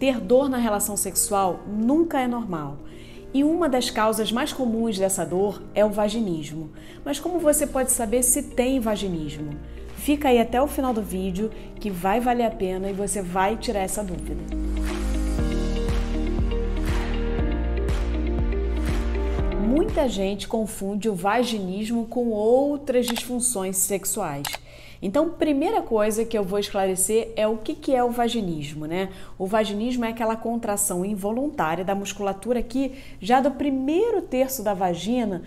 Ter dor na relação sexual nunca é normal. E uma das causas mais comuns dessa dor é o vaginismo. Mas como você pode saber se tem vaginismo? Fica aí até o final do vídeo que vai valer a pena e você vai tirar essa dúvida. Muita gente confunde o vaginismo com outras disfunções sexuais. Então, primeira coisa que eu vou esclarecer é o que, que é o vaginismo, né? O vaginismo é aquela contração involuntária da musculatura que já do primeiro terço da vagina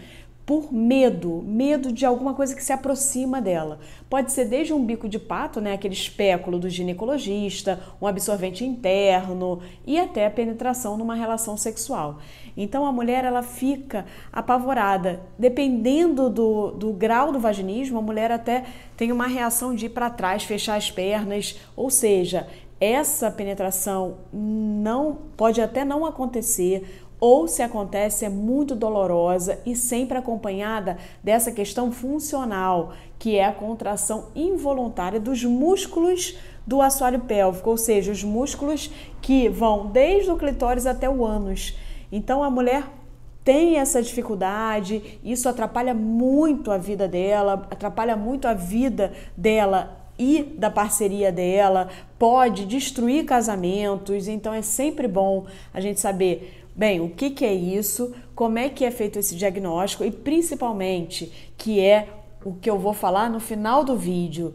por medo, medo de alguma coisa que se aproxima dela. Pode ser desde um bico de pato, né, aquele espéculo do ginecologista, um absorvente interno e até a penetração numa relação sexual. Então a mulher ela fica apavorada. Dependendo do, do grau do vaginismo, a mulher até tem uma reação de ir para trás, fechar as pernas, ou seja, essa penetração não pode até não acontecer, ou se acontece é muito dolorosa e sempre acompanhada dessa questão funcional, que é a contração involuntária dos músculos do assoalho pélvico, ou seja, os músculos que vão desde o clitóris até o ânus. Então a mulher tem essa dificuldade, isso atrapalha muito a vida dela, atrapalha muito a vida dela e da parceria dela, pode destruir casamentos, então é sempre bom a gente saber Bem, o que, que é isso? Como é que é feito esse diagnóstico? E principalmente, que é o que eu vou falar no final do vídeo,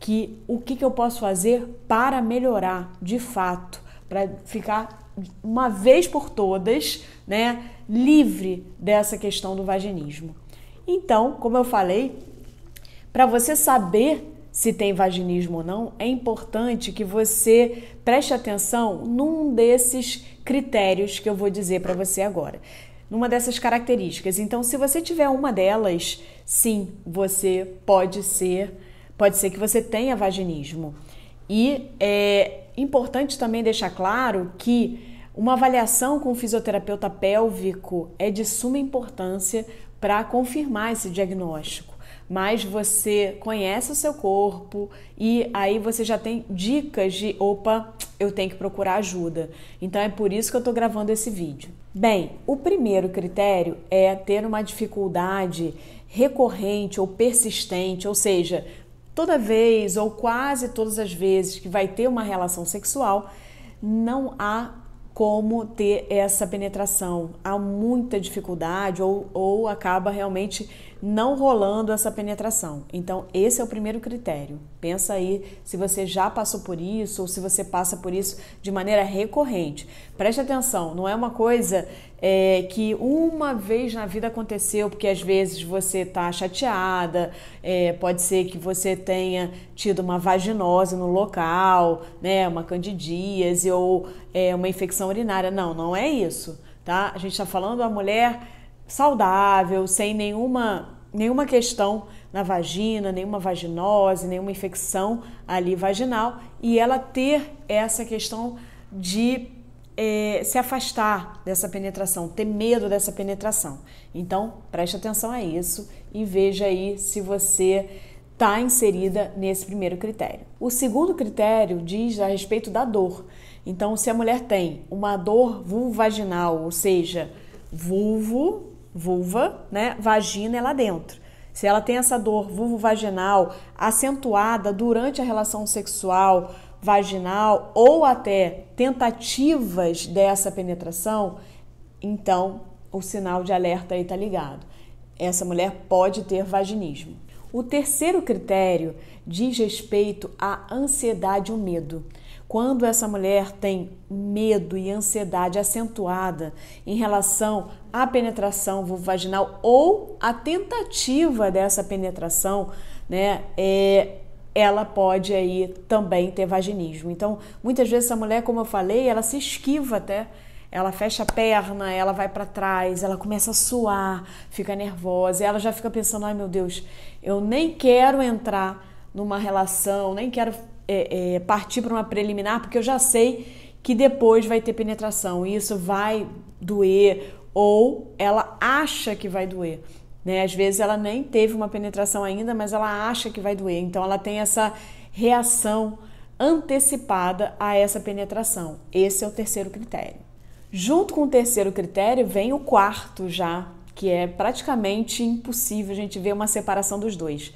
que o que, que eu posso fazer para melhorar de fato, para ficar uma vez por todas, né, livre dessa questão do vaginismo. Então, como eu falei, para você saber se tem vaginismo ou não, é importante que você preste atenção num desses critérios que eu vou dizer para você agora. Numa dessas características. Então, se você tiver uma delas, sim, você pode ser, pode ser que você tenha vaginismo. E é importante também deixar claro que uma avaliação com o fisioterapeuta pélvico é de suma importância para confirmar esse diagnóstico mas você conhece o seu corpo e aí você já tem dicas de opa, eu tenho que procurar ajuda. Então é por isso que eu estou gravando esse vídeo. Bem, o primeiro critério é ter uma dificuldade recorrente ou persistente, ou seja, toda vez ou quase todas as vezes que vai ter uma relação sexual, não há como ter essa penetração. Há muita dificuldade ou, ou acaba realmente não rolando essa penetração. Então, esse é o primeiro critério. Pensa aí se você já passou por isso ou se você passa por isso de maneira recorrente. Preste atenção, não é uma coisa é, que uma vez na vida aconteceu, porque às vezes você está chateada, é, pode ser que você tenha tido uma vaginose no local, né, uma candidíase ou é, uma infecção urinária. Não, não é isso, tá? A gente está falando a mulher saudável, sem nenhuma, nenhuma questão na vagina, nenhuma vaginose, nenhuma infecção ali vaginal, e ela ter essa questão de eh, se afastar dessa penetração, ter medo dessa penetração. Então, preste atenção a isso e veja aí se você está inserida nesse primeiro critério. O segundo critério diz a respeito da dor. Então, se a mulher tem uma dor vulvaginal, ou seja, vulvo vulva, né? Vagina é lá dentro. Se ela tem essa dor vulvovaginal acentuada durante a relação sexual vaginal ou até tentativas dessa penetração, então o sinal de alerta aí está ligado. Essa mulher pode ter vaginismo. O terceiro critério diz respeito à ansiedade ou medo. Quando essa mulher tem medo e ansiedade acentuada em relação à penetração vulvaginal ou à tentativa dessa penetração, né, é, ela pode aí também ter vaginismo. Então, muitas vezes essa mulher, como eu falei, ela se esquiva até ela fecha a perna, ela vai para trás, ela começa a suar, fica nervosa, ela já fica pensando: ai meu Deus, eu nem quero entrar numa relação, nem quero é, é, partir para uma preliminar, porque eu já sei que depois vai ter penetração e isso vai doer ou ela acha que vai doer. Né? Às vezes ela nem teve uma penetração ainda, mas ela acha que vai doer. Então ela tem essa reação antecipada a essa penetração. Esse é o terceiro critério. Junto com o terceiro critério vem o quarto já, que é praticamente impossível a gente ver uma separação dos dois,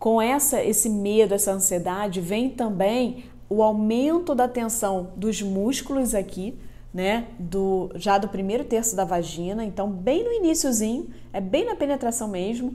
com essa esse medo, essa ansiedade, vem também o aumento da tensão dos músculos aqui, né, do já do primeiro terço da vagina, então bem no iníciozinho, é bem na penetração mesmo.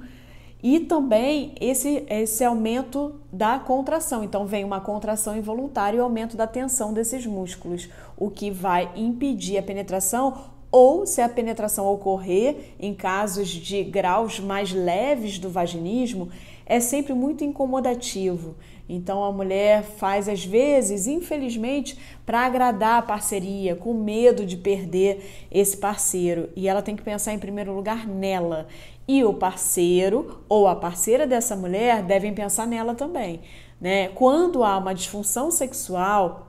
E também esse, esse aumento da contração. Então, vem uma contração involuntária e aumento da tensão desses músculos, o que vai impedir a penetração ou se a penetração ocorrer em casos de graus mais leves do vaginismo, é sempre muito incomodativo. Então a mulher faz às vezes, infelizmente, para agradar a parceria, com medo de perder esse parceiro, e ela tem que pensar em primeiro lugar nela. E o parceiro ou a parceira dessa mulher devem pensar nela também, né? Quando há uma disfunção sexual,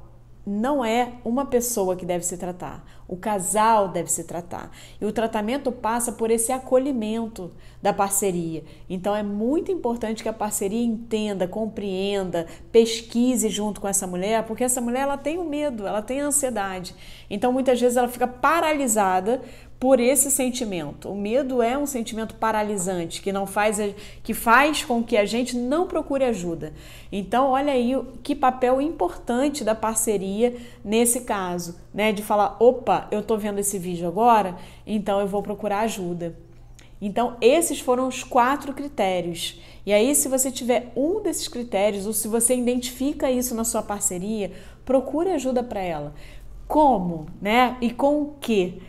não é uma pessoa que deve se tratar, o casal deve se tratar. E o tratamento passa por esse acolhimento da parceria. Então é muito importante que a parceria entenda, compreenda, pesquise junto com essa mulher, porque essa mulher ela tem o medo, ela tem a ansiedade. Então muitas vezes ela fica paralisada por esse sentimento. O medo é um sentimento paralisante que não faz que faz com que a gente não procure ajuda. Então, olha aí que papel importante da parceria nesse caso, né, de falar, opa, eu tô vendo esse vídeo agora, então eu vou procurar ajuda. Então, esses foram os quatro critérios. E aí, se você tiver um desses critérios ou se você identifica isso na sua parceria, procure ajuda para ela. Como, né? E com o que?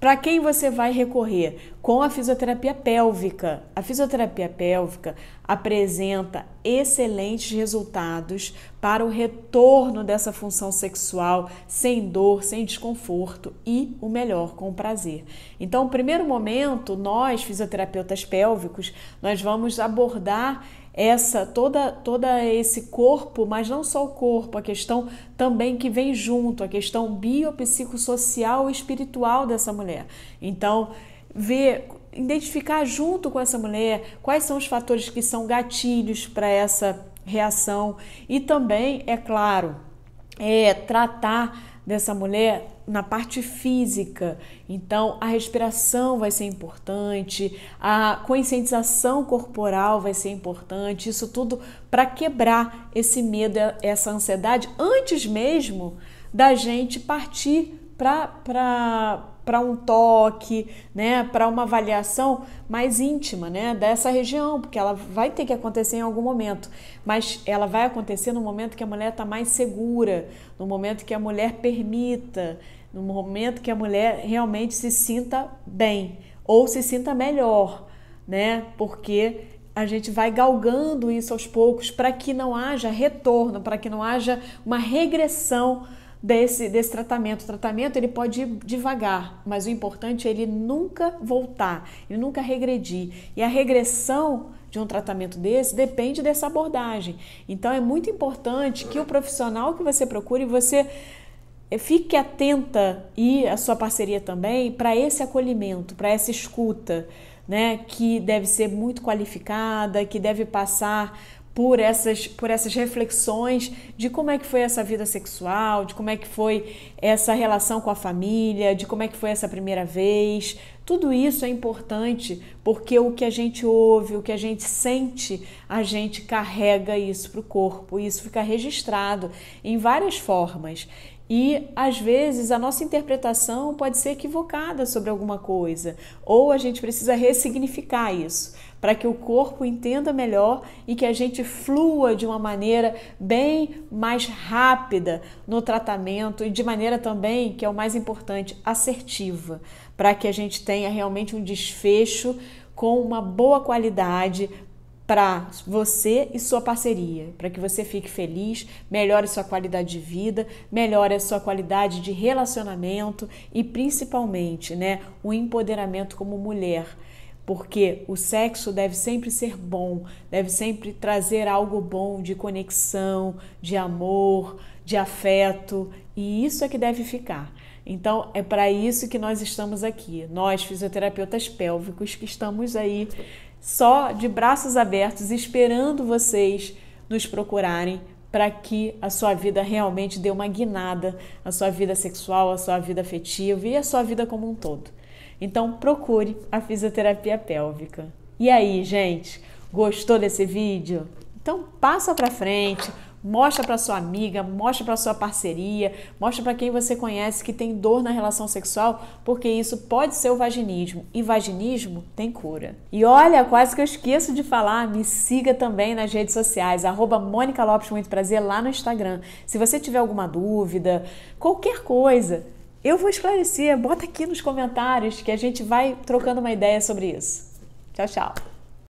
para quem você vai recorrer? Com a fisioterapia pélvica. A fisioterapia pélvica apresenta excelentes resultados para o retorno dessa função sexual sem dor, sem desconforto e o melhor, com prazer. Então, no primeiro momento, nós fisioterapeutas pélvicos, nós vamos abordar essa toda toda esse corpo, mas não só o corpo, a questão também que vem junto, a questão biopsicossocial e espiritual dessa mulher. Então, ver identificar junto com essa mulher quais são os fatores que são gatilhos para essa reação e também, é claro, é tratar dessa mulher na parte física. Então, a respiração vai ser importante, a conscientização corporal vai ser importante, isso tudo para quebrar esse medo, essa ansiedade, antes mesmo da gente partir para para um toque, né, para uma avaliação mais íntima, né, dessa região, porque ela vai ter que acontecer em algum momento, mas ela vai acontecer no momento que a mulher está mais segura, no momento que a mulher permita, no momento que a mulher realmente se sinta bem ou se sinta melhor, né, porque a gente vai galgando isso aos poucos para que não haja retorno, para que não haja uma regressão desse, desse tratamento. O tratamento ele pode ir devagar, mas o importante é ele nunca voltar, ele nunca regredir. E a regressão de um tratamento desse depende dessa abordagem. Então é muito importante que o profissional que você procure, você eh, fique atenta e a sua parceria também para esse acolhimento, para essa escuta, né, que deve ser muito qualificada, que deve passar por essas, por essas reflexões de como é que foi essa vida sexual, de como é que foi essa relação com a família, de como é que foi essa primeira vez. Tudo isso é importante porque o que a gente ouve, o que a gente sente, a gente carrega isso para o corpo. E isso fica registrado em várias formas. E às vezes a nossa interpretação pode ser equivocada sobre alguma coisa, ou a gente precisa ressignificar isso para que o corpo entenda melhor e que a gente flua de uma maneira bem mais rápida no tratamento e de maneira também, que é o mais importante, assertiva, para que a gente tenha realmente um desfecho com uma boa qualidade para você e sua parceria, para que você fique feliz, melhore sua qualidade de vida, melhore a sua qualidade de relacionamento e principalmente, né, o empoderamento como mulher porque o sexo deve sempre ser bom, deve sempre trazer algo bom de conexão, de amor, de afeto, e isso é que deve ficar. Então é para isso que nós estamos aqui, nós fisioterapeutas pélvicos que estamos aí só de braços abertos esperando vocês nos procurarem para que a sua vida realmente dê uma guinada, a sua vida sexual, a sua vida afetiva e a sua vida como um todo. Então procure a fisioterapia pélvica. E aí, gente, gostou desse vídeo? Então passa para frente, mostra para sua amiga, mostra para sua parceria, mostra para quem você conhece que tem dor na relação sexual, porque isso pode ser o vaginismo e vaginismo tem cura. E olha, quase que eu esqueço de falar, me siga também nas redes sociais @monica_lopes muito prazer lá no Instagram. Se você tiver alguma dúvida, qualquer coisa, eu vou esclarecer, bota aqui nos comentários que a gente vai trocando uma ideia sobre isso. Tchau, tchau.